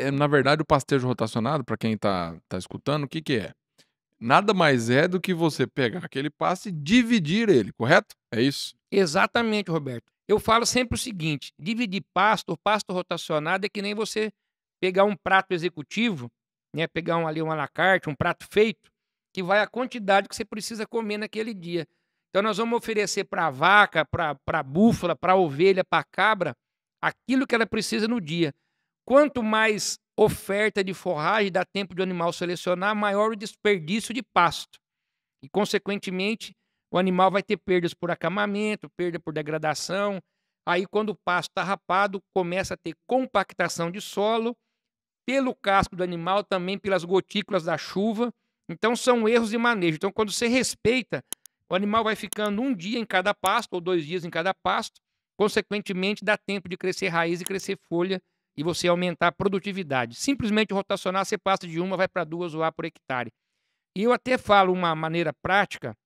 é, na verdade, o pastejo rotacionado, para quem está tá escutando, o que, que é? Nada mais é do que você pegar aquele passe e dividir ele, correto? É isso? Exatamente, Roberto. Eu falo sempre o seguinte: dividir pasto, pasto rotacionado é que nem você pegar um prato executivo, né? Pegar um, ali um alacarte, um prato feito, que vai a quantidade que você precisa comer naquele dia. Então nós vamos oferecer para a vaca, para a búfala, para a ovelha, para a cabra, aquilo que ela precisa no dia. Quanto mais oferta de forragem dá tempo de o animal selecionar, maior o desperdício de pasto. E, consequentemente, o animal vai ter perdas por acamamento, perda por degradação. Aí, quando o pasto está rapado, começa a ter compactação de solo, pelo casco do animal, também pelas gotículas da chuva. Então, são erros de manejo. Então, quando você respeita, o animal vai ficando um dia em cada pasto ou dois dias em cada pasto. Consequentemente, dá tempo de crescer raiz e crescer folha e você aumentar a produtividade. Simplesmente rotacionar, você passa de uma, vai para duas UA por hectare. E eu até falo uma maneira prática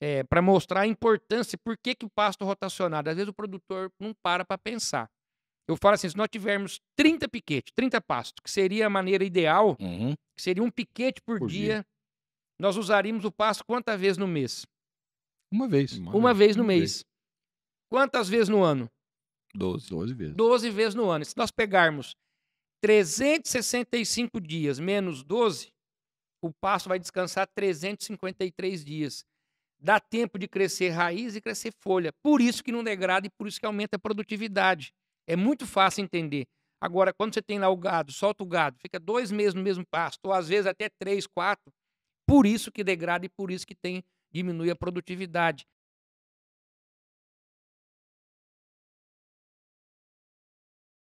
é, para mostrar a importância, por que, que o pasto rotacionado. Às vezes o produtor não para para pensar. Eu falo assim, se nós tivermos 30 piquetes, 30 pastos, que seria a maneira ideal, uhum. que seria um piquete por, por dia, dia, nós usaríamos o pasto quantas vezes no mês? Uma vez. Uma, uma vez, vez no uma mês. Vez. Quantas vezes no ano? 12. 12 vezes. 12 vezes no ano. se nós pegarmos 365 dias menos 12, o pasto vai descansar 353 dias. Dá tempo de crescer raiz e crescer folha. Por isso que não degrada e por isso que aumenta a produtividade. É muito fácil entender. Agora, quando você tem lá o gado, solta o gado, fica dois meses no mesmo pasto, ou às vezes até três, quatro, por isso que degrada e por isso que tem diminui a produtividade.